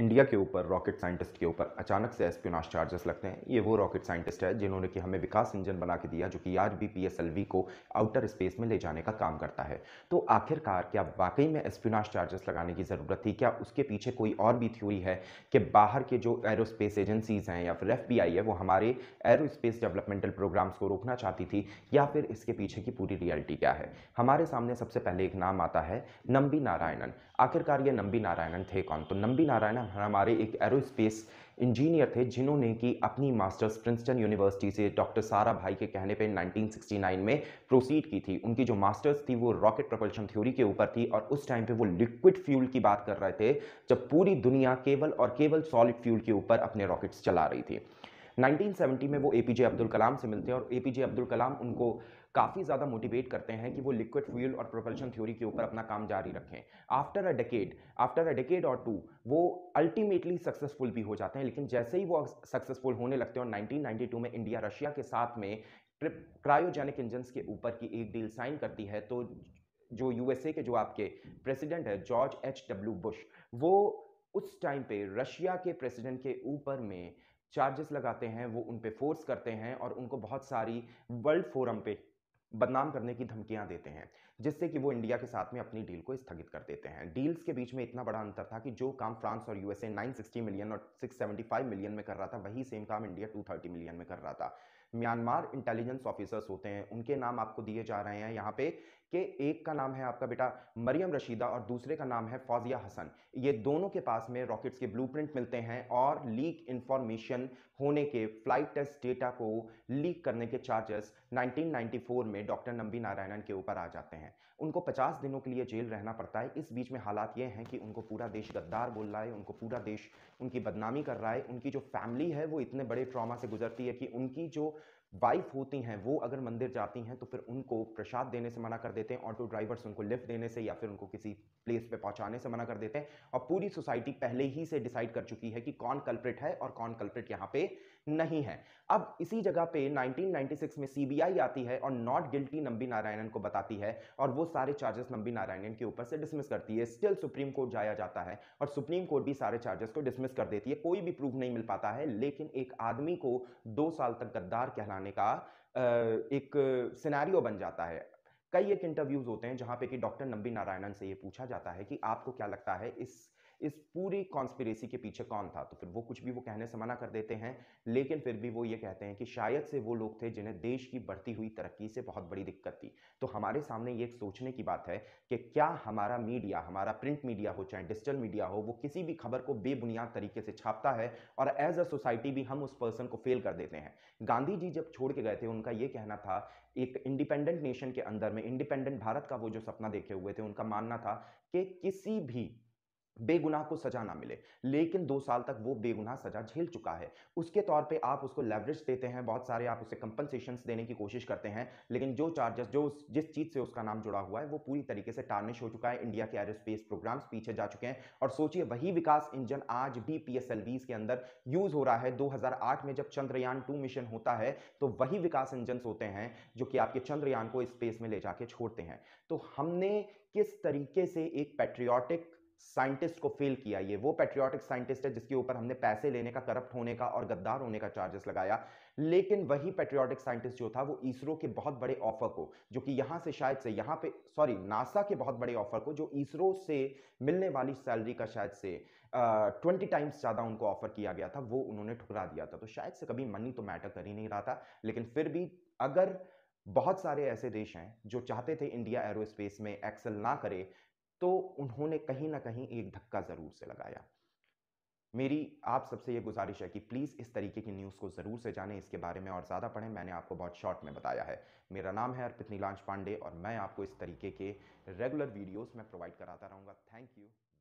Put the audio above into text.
India के ऊपर rocket scientist के ऊपर अचानक से एस्पियोनाज चार्जेस लगते हैं ये वो रॉकेट साइंटिस्ट है जिन्होंने कि हमें विकास इंजन बना के दिया जो कि R B P S L V को आउटर स्पेस में ले जाने का काम करता है तो आखिरकार क्या वाकई में एस्पियोनाज चार्जेस लगाने की ज़रूरत थी क्या उसके पीछे कोई और भी थ्योरी है कि बाहर के जो एरोस्पेस एजेंसीज़ हैं या फिर एफ बी आई है वो हमारे एरो डेवलपमेंटल प्रोग्राम्स को रोकना चाहती थी या फिर इसके पीछे की पूरी रियलिटी क्या है हमारे सामने सबसे पहले एक नाम आता है नंबी नारायणन आखिरकार ये नंबी नारायणन थे कौन तो नंबी नारायणन हमारे एक एरोस्पेस इंजीनियर थे जिन्होंने कि अपनी मास्टर्स प्रिंसटन यूनिवर्सिटी से डॉक्टर सारा भाई के कहने पे 1969 में प्रोसीड की थी उनकी जो मास्टर्स थी वो रॉकेट प्रपल्शन थ्योरी के ऊपर थी और उस टाइम पे वो लिक्विड फ्यूल की बात कर रहे थे जब पूरी दुनिया केवल और केवल सॉलिड फ्यूल के ऊपर अपने रॉकेट्स चला रही थी 1970 में वो ए पी जे अब्दुल कलाम से मिलते हैं और ए पी जे अब्दुल कलाम उनको काफ़ी ज़्यादा मोटिवेट करते हैं कि वो लिक्विड फ्यूल और प्रोपल्शन थ्योरी के ऊपर अपना काम जारी रखें after a decade after a decade और टू वो अल्टीमेटली सक्सेसफुल भी हो जाते हैं लेकिन जैसे ही वो सक्सेसफुल होने लगते हैं और नाइनटीन में इंडिया रशिया के साथ में क्रायोजेनिक इंजन्स के ऊपर की एक डील साइन करती है तो जो यूएसए के जो आपके प्रेसिडेंट है जॉर्ज एच डब्ल्यू बुश वो उस टाइम पे रशिया के प्रेसिडेंट के ऊपर में चार्जेस लगाते हैं वो उन पर फोर्स करते हैं और उनको बहुत सारी वर्ल्ड फोरम पे बदनाम करने की धमकियां देते हैं जिससे कि वो इंडिया के साथ में अपनी डील को स्थगित कर देते हैं डील्स के बीच में इतना बड़ा अंतर था कि जो काम फ्रांस और यूएसए 960 मिलियन और 675 मिलियन में कर रहा था वही सेम काम इंडिया 230 मिलियन में कर रहा था म्यांमार इंटेलिजेंस ऑफिसर्स होते हैं उनके नाम आपको दिए जा रहे हैं यहाँ पे कि एक का नाम है आपका बेटा मरियम रशीदा और दूसरे का नाम है फौजिया हसन ये दोनों के पास में रॉकेट्स के ब्लूप्रिंट मिलते हैं और लीक इन्फॉर्मेशन होने के फ्लाइट टेस्ट डेटा को लीक करने के चार्जेस 1994 में डॉक्टर नंबी नारायणन के ऊपर आ जाते हैं उनको 50 दिनों के लिए जेल रहना पड़ता है इस बीच में हालात ये हैं कि उनको पूरा देश गद्दार बोल रहा है उनको पूरा देश उनकी बदनामी कर रहा है उनकी जो फैमिली है वो इतने बड़े ट्रॉमा से गुजरती है कि उनकी जो वाइफ होती हैं वो अगर मंदिर जाती हैं तो फिर उनको प्रसाद देने से मना कर देते हैं ऑटो ड्राइवर्स उनको लिफ्ट देने से या फिर उनको किसी प्लेस पे पहुंचाने से मना कर देते हैं और पूरी सोसाइटी पहले ही से डिसाइड कर चुकी है कि कौन कल्प्रिट है और कौन कल्प्रिट यहाँ पे नहीं है अब इसी जगह पे 1996 में सीबीआई आती है और नॉट गिल्टी नंबी नारायणन को बताती है और वो सारे चार्जेस नंबी नारायणन के ऊपर से डिसमिस करती है स्टिल सुप्रीम कोर्ट जाया जाता है और सुप्रीम कोर्ट भी सारे चार्जेस को डिसमिस कर देती है कोई भी प्रूफ नहीं मिल पाता है लेकिन एक आदमी को दो साल तक गद्दार कहलाने का एक सिनेरियो बन जाता है कई एक इंटरव्यूज होते हैं जहां पे कि डॉक्टर नंबी नारायणन से ये पूछा जाता है कि आपको क्या लगता है इस इस पूरी कॉन्स्पिरेसी के पीछे कौन था तो फिर वो कुछ भी वो कहने से मना कर देते हैं लेकिन फिर भी वो ये कहते हैं कि शायद से वो लोग थे जिन्हें देश की बढ़ती हुई तरक्की से बहुत बड़ी दिक्कत थी तो हमारे सामने ये एक सोचने की बात है कि क्या हमारा मीडिया हमारा प्रिंट मीडिया हो चाहे डिजिटल मीडिया हो वो किसी भी खबर को बेबुनियाद तरीके से छापता है और एज अ सोसाइटी भी हम उस पर्सन को फेल कर देते हैं गांधी जी जब छोड़ के गए थे उनका ये कहना था एक इंडिपेंडेंट नेशन के अंदर में इंडिपेंडेंट भारत का वो जो सपना देखे हुए थे उनका मानना था कि किसी भी बेगुनाह को सजा ना मिले लेकिन दो साल तक वो बेगुनाह सजा झेल चुका है उसके तौर पे आप उसको लेवरेज देते हैं बहुत सारे आप उसे कंपनसेशन देने की कोशिश करते हैं लेकिन जो चार्जेस जो जिस चीज़ से उसका नाम जुड़ा हुआ है वो पूरी तरीके से टार्निश हो चुका है इंडिया के एरोस्पेस प्रोग्राम्स पीछे जा चुके हैं और सोचिए वही विकास इंजन आज भी पी के अंदर यूज़ हो रहा है दो में जब चंद्रयान टू मिशन होता है तो वही विकास इंजन होते हैं जो कि आपके चंद्रयान को स्पेस में ले जाके छोड़ते हैं तो हमने किस तरीके से एक पेट्रियाटिक साइंटिस्ट को फेल किया ये वो पेट्रियाटिक साइंटिस्ट है जिसके ऊपर हमने पैसे लेने का करप्ट होने का और गद्दार होने का चार्जेस लगाया लेकिन वही पेट्रियाटिक साइंटिस्ट जो था वो इसरो के बहुत बड़े ऑफर को जो कि यहां से शायद से यहां पे सॉरी नासा के बहुत बड़े ऑफर को जो इसरो से मिलने वाली सैलरी का शायद से ट्वेंटी टाइम्स ज़्यादा उनको ऑफर किया गया था वो उन्होंने ठुकरा दिया था तो शायद से कभी मनी तो मैटर कर ही नहीं रहा था लेकिन फिर भी अगर बहुत सारे ऐसे देश हैं जो चाहते थे इंडिया एरोस्पेस में एक्सेल ना करे तो उन्होंने कहीं ना कहीं एक धक्का ज़रूर से लगाया मेरी आप सबसे ये गुजारिश है कि प्लीज़ इस तरीके की न्यूज़ को ज़रूर से जानें इसके बारे में और ज़्यादा पढ़ें मैंने आपको बहुत शॉर्ट में बताया है मेरा नाम है अर्पित नीलांश पांडे और मैं आपको इस तरीके के रेगुलर वीडियोस में प्रोवाइड कराता रहूँगा थैंक यू